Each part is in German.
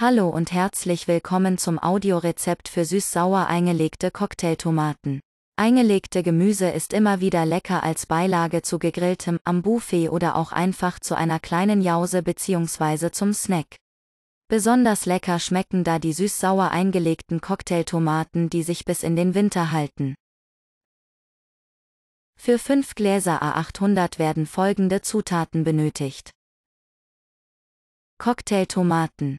Hallo und herzlich willkommen zum Audiorezept für süß-sauer eingelegte Cocktailtomaten. Eingelegte Gemüse ist immer wieder lecker als Beilage zu gegrilltem am Buffet oder auch einfach zu einer kleinen Jause bzw. zum Snack. Besonders lecker schmecken da die süß-sauer eingelegten Cocktailtomaten, die sich bis in den Winter halten. Für 5 Gläser A800 werden folgende Zutaten benötigt. Cocktailtomaten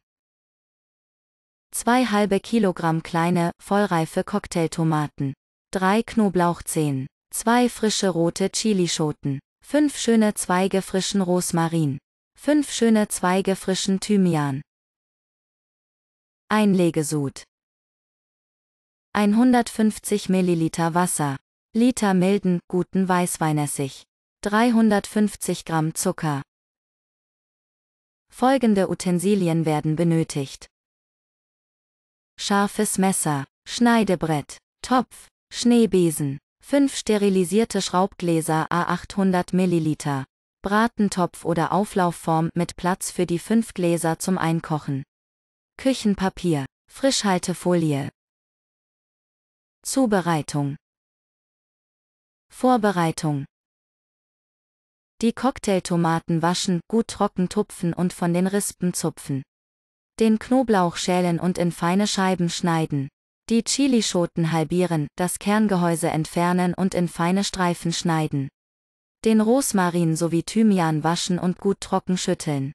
2 halbe Kilogramm kleine, vollreife Cocktailtomaten, 3 Knoblauchzehen, 2 frische rote Chilischoten, 5 schöne Zweige frischen Rosmarin, 5 schöne Zweige frischen Thymian. Einlegesud 150 ml Wasser, Liter milden, guten Weißweinessig, 350 Gramm Zucker. Folgende Utensilien werden benötigt scharfes Messer, Schneidebrett, Topf, Schneebesen, 5 sterilisierte Schraubgläser a 800 ml, Bratentopf oder Auflaufform mit Platz für die 5 Gläser zum Einkochen. Küchenpapier, Frischhaltefolie. Zubereitung. Vorbereitung. Die Cocktailtomaten waschen, gut trocken tupfen und von den Rispen zupfen. Den Knoblauch schälen und in feine Scheiben schneiden. Die Chilischoten halbieren, das Kerngehäuse entfernen und in feine Streifen schneiden. Den Rosmarin sowie Thymian waschen und gut trocken schütteln.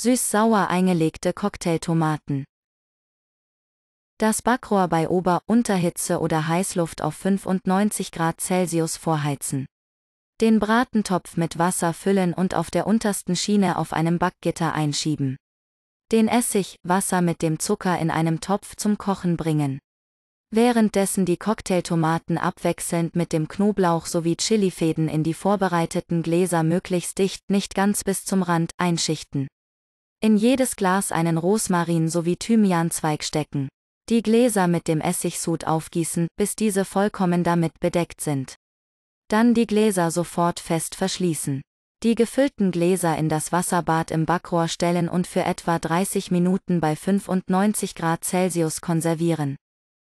Süß-sauer eingelegte Cocktailtomaten. Das Backrohr bei Ober-, Unterhitze oder Heißluft auf 95 Grad Celsius vorheizen. Den Bratentopf mit Wasser füllen und auf der untersten Schiene auf einem Backgitter einschieben. Den Essig, Wasser mit dem Zucker in einem Topf zum Kochen bringen. Währenddessen die Cocktailtomaten abwechselnd mit dem Knoblauch sowie Chilifäden in die vorbereiteten Gläser möglichst dicht, nicht ganz bis zum Rand, einschichten. In jedes Glas einen Rosmarin sowie Thymianzweig stecken. Die Gläser mit dem Essigsud aufgießen, bis diese vollkommen damit bedeckt sind. Dann die Gläser sofort fest verschließen. Die gefüllten Gläser in das Wasserbad im Backrohr stellen und für etwa 30 Minuten bei 95 Grad Celsius konservieren.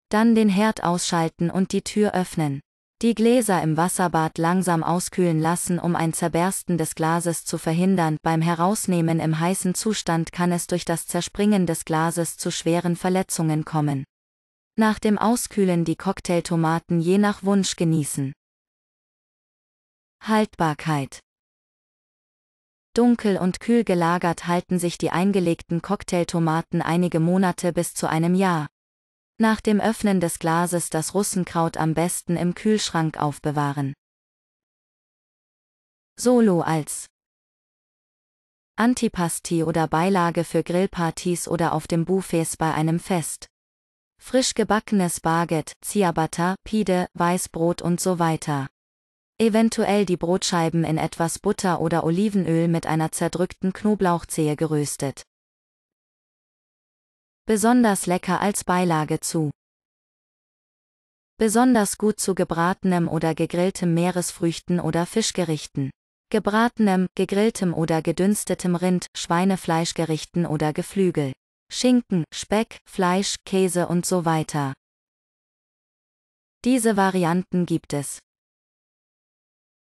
Dann den Herd ausschalten und die Tür öffnen. Die Gläser im Wasserbad langsam auskühlen lassen, um ein Zerbersten des Glases zu verhindern. Beim Herausnehmen im heißen Zustand kann es durch das Zerspringen des Glases zu schweren Verletzungen kommen. Nach dem Auskühlen die Cocktailtomaten je nach Wunsch genießen. Haltbarkeit Dunkel und kühl gelagert halten sich die eingelegten Cocktailtomaten einige Monate bis zu einem Jahr. Nach dem Öffnen des Glases das Russenkraut am besten im Kühlschrank aufbewahren. Solo als Antipasti oder Beilage für Grillpartys oder auf dem Buffets bei einem Fest. Frisch gebackenes Baguette, Ciabatta, Pide, Weißbrot und so weiter eventuell die Brotscheiben in etwas Butter oder Olivenöl mit einer zerdrückten Knoblauchzehe geröstet. Besonders lecker als Beilage zu. Besonders gut zu gebratenem oder gegrilltem Meeresfrüchten oder Fischgerichten. Gebratenem, gegrilltem oder gedünstetem Rind, Schweinefleischgerichten oder Geflügel. Schinken, Speck, Fleisch, Käse und so weiter. Diese Varianten gibt es.